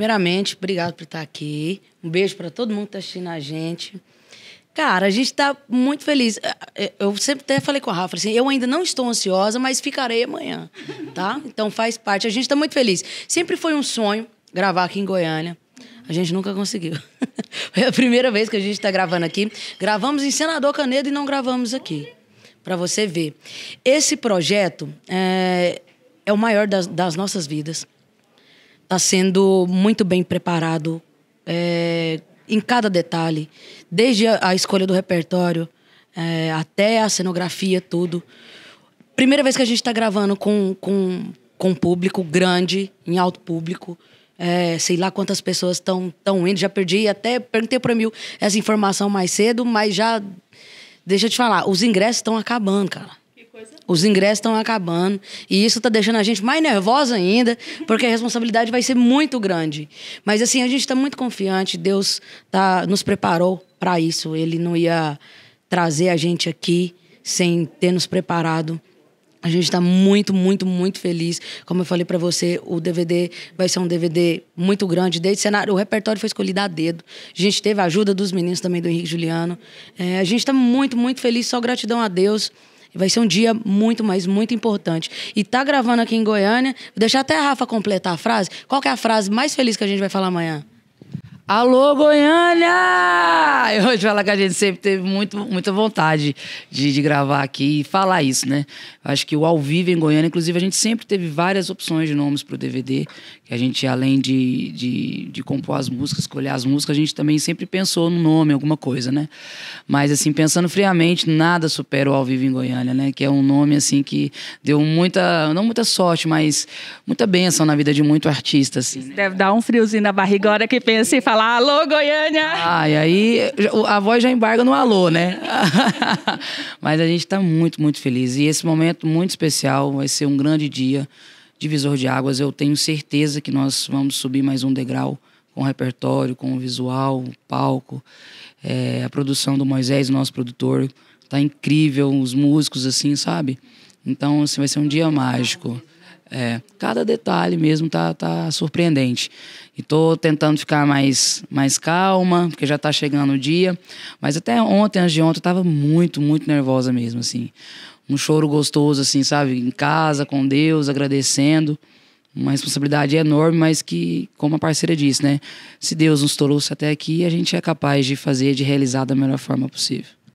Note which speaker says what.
Speaker 1: primeiramente, obrigado por estar aqui. Um beijo para todo mundo que está assistindo a gente. Cara, a gente está muito feliz. É, é, eu sempre até falei com a Rafa assim: eu ainda não estou ansiosa, mas ficarei amanhã, tá? Então faz parte. A gente está muito feliz. Sempre foi um sonho gravar aqui em Goiânia. A gente nunca conseguiu. é a primeira vez que a gente está gravando aqui. Gravamos em Senador Canedo e não gravamos aqui. Para você ver. Esse projeto é, é o maior das, das nossas vidas está sendo muito bem preparado é, em cada detalhe, desde a, escolha do repertório é, até a cenografia, tudo. Primeira vez que a gente está gravando com, com, com público grande, em alto público. É, sei lá quantas pessoas estão tão indo, já perdi, até perguntei para mil essa informação mais cedo, mas já. Deixa eu te falar, os ingressos estão acabando, cara. Os ingressos estão acabando e isso está deixando a gente mais nervosa ainda, porque a responsabilidade vai ser muito grande. Mas assim, a gente está muito confiante, Deus tá, nos preparou para isso. Ele não ia trazer a gente aqui sem ter nos preparado. A gente está muito, muito, muito feliz. Como eu falei para você, o DVD vai ser um DVD muito grande. Desde o cenário, o repertório foi escolhido a dedo. A gente teve a ajuda dos meninos também, do Henrique Juliano. É, a gente está muito, muito feliz. Só gratidão a Deus. Vai ser um dia muito, mas muito importante. E tá gravando aqui em Goiânia, vou deixar até a Rafa completar a frase. Qual é a frase mais feliz que a gente vai falar amanhã?
Speaker 2: Alô, Goiânia! Eu vou te falar que a gente sempre teve muito, muita vontade de, de gravar aqui e falar isso, né? Acho que o ao vivo em Goiânia, inclusive, a gente sempre teve várias opções de nomes para o DVD, que a gente, além de, de, de, compor as músicas, escolher as músicas, a gente também sempre pensou no nome, alguma coisa, né? Mas, assim, pensando friamente, nada supera o ao vivo em Goiânia, né? Que é um nome, assim, que deu muita, não muita sorte, mas muita bênção na vida de muito artista, assim. Né? Deve dar um friozinho na barriga a hora que pensa e fala falar alô, Goiânia! Ah, e aí a voz já embarga no alô, né? Mas a gente está muito, muito feliz. E esse momento muito especial vai ser um grande dia, divisor de águas. Eu tenho certeza que nós vamos subir mais um degrau com o repertório, com o visual, o palco. É, a produção do Moisés, nosso produtor, tá incrível. Os músicos, assim, sabe? Então, assim, vai ser um dia mágico. É, cada detalhe mesmo tá, tá surpreendente. E tô tentando ficar mais, mais calma, porque já tá chegando o dia. Mas até ontem, antes de ontem, eu tava muito, muito nervosa mesmo, assim. Um choro gostoso, assim, sabe? Em casa, com Deus, agradecendo. Uma responsabilidade enorme, mas que, como a parceira disse, né? Se Deus nos trouxe até aqui, a gente é capaz de fazer, de realizar da melhor forma possível.